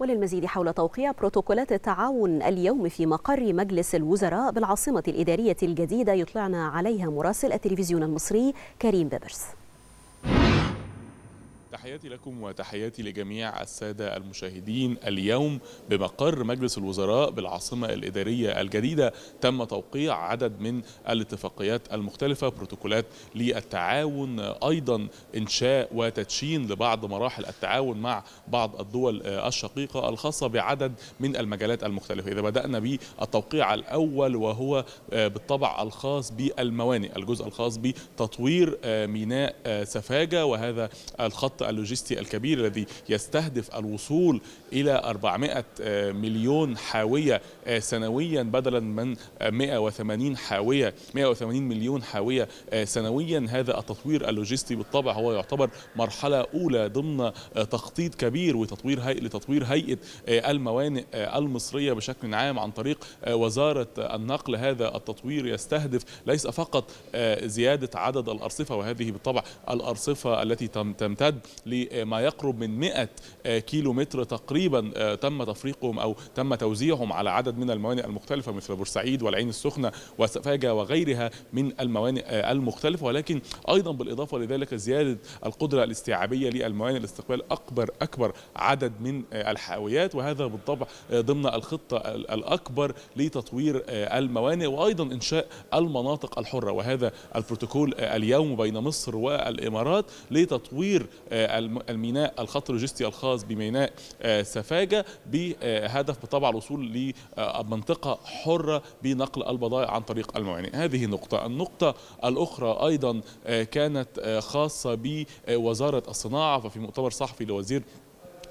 وللمزيد حول توقيع بروتوكولات التعاون اليوم في مقر مجلس الوزراء بالعاصمة الإدارية الجديدة يطلعنا عليها مراسل التلفزيون المصري كريم بابرس تحياتي لكم وتحياتي لجميع السادة المشاهدين اليوم بمقر مجلس الوزراء بالعاصمة الإدارية الجديدة تم توقيع عدد من الاتفاقيات المختلفة بروتوكولات للتعاون أيضا إنشاء وتدشين لبعض مراحل التعاون مع بعض الدول الشقيقة الخاصة بعدد من المجالات المختلفة إذا بدأنا بالتوقيع الأول وهو بالطبع الخاص بالموانئ الجزء الخاص بتطوير ميناء سفاجة وهذا الخط اللوجستي الكبير الذي يستهدف الوصول إلى 400 آه، مليون حاوية آه، سنويا بدلا من 180 آه، حاوية 180 مليون حاوية سنويا هذا التطوير اللوجستي بالطبع هو يعتبر مرحلة أولى ضمن تخطيط كبير وتطوير هيئة لتطوير هيئة الموانئ المصرية بشكل عام عن طريق وزارة النقل هذا التطوير يستهدف ليس فقط زيادة عدد الأرصفة وهذه بالطبع الأرصفة التي تمتد لما يقرب من 100 كيلو متر تقريبا آه، تم تفريقهم أو تم توزيعهم على عدد من الموانئ المختلفة مثل بورسعيد والعين السخنة وسفاجة وغيرها من الموانئ آه، المختلفة ولكن أيضا بالإضافة لذلك زيادة القدرة الاستيعابية للموانئ لاستقبال أكبر أكبر عدد من آه، الحاويات وهذا بالطبع ضمن الخطة الأكبر لتطوير الموانئ وأيضا إنشاء المناطق الحرة وهذا البروتوكول اليوم بين مصر والإمارات لتطوير آه، الميناء الخط اللوجستي الخاص بميناء آه، سفاجة بهدف آه، طبعا الوصول لمنطقة حرة بنقل البضائع عن طريق الموانئ هذه نقطة النقطة الأخرى أيضا كانت خاصة بوزارة الصناعة ففي مؤتمر صحفي لوزير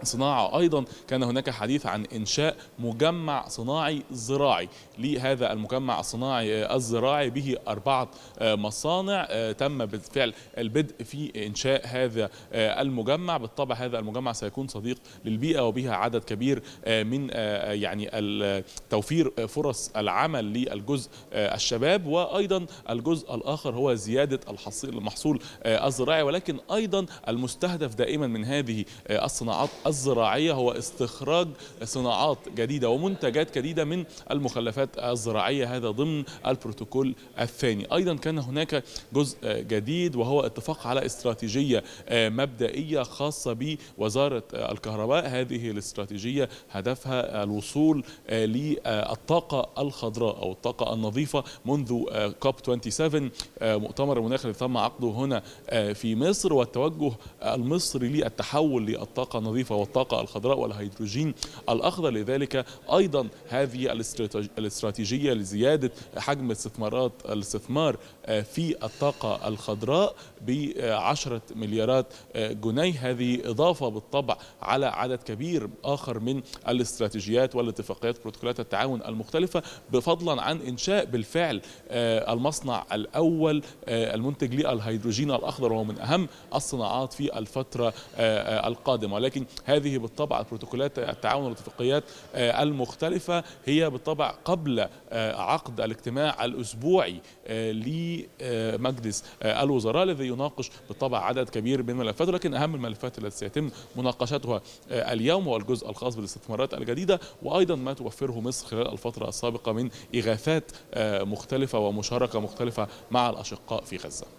صناعة أيضا كان هناك حديث عن إنشاء مجمع صناعي زراعي لهذا المجمع الصناعي آه، الزراعي به أربعة آه، مصانع آه، تم بالفعل البدء في إنشاء هذا المجمع بالطبع هذا المجمع سيكون صديق للبيئة وبها عدد كبير من يعني توفير فرص العمل للجزء الشباب وأيضا الجزء الآخر هو زيادة الحصيل المحصول الزراعي ولكن أيضا المستهدف دائما من هذه الصناعات الزراعية هو استخراج صناعات جديدة ومنتجات جديدة من المخلفات الزراعية هذا ضمن البروتوكول الثاني أيضا كان هناك جزء جديد وهو اتفاق على استراتيجية مبدئية خاصة بوزارة الكهرباء هذه الاستراتيجية هدفها الوصول للطاقة الخضراء أو الطاقة النظيفة منذ كوب 27 مؤتمر المناخ الذي تم عقده هنا في مصر والتوجه المصري للتحول للطاقة النظيفة والطاقة الخضراء والهيدروجين الأخضر لذلك أيضا هذه الاستراتيجية لزيادة حجم استثمارات الاستثمار آه، في الطاقة الخضراء بعشرة مليارات آه، جنيه هذه إضافة بالطبع على عدد كبير آخر من الاستراتيجيات والاتفاقيات بروتوكولات التعاون المختلفة بفضلا عن إنشاء بالفعل آه، المصنع الأول المنتج للهيدروجين الأخضر وهو من أهم الصناعات في الفترة القادمة ولكن هذه بالطبع البروتوكولات التعاون والاتفاقيات آه، المختلفة هي بالطبع قبل آه، عقد الاجتماع الأسبوعي آه، لمجلس الوزراء الذي يناقش بالطبع عدد كبير من الملفات ولكن أهم الملفات التي سيتم مناقشتها اليوم هو الجزء الخاص بالاستثمارات الجديدة وأيضا ما توفره مصر خلال الفترة السابقة من إغاثات مختلفة ومشاركة مختلفة مع الأشقاء في غزة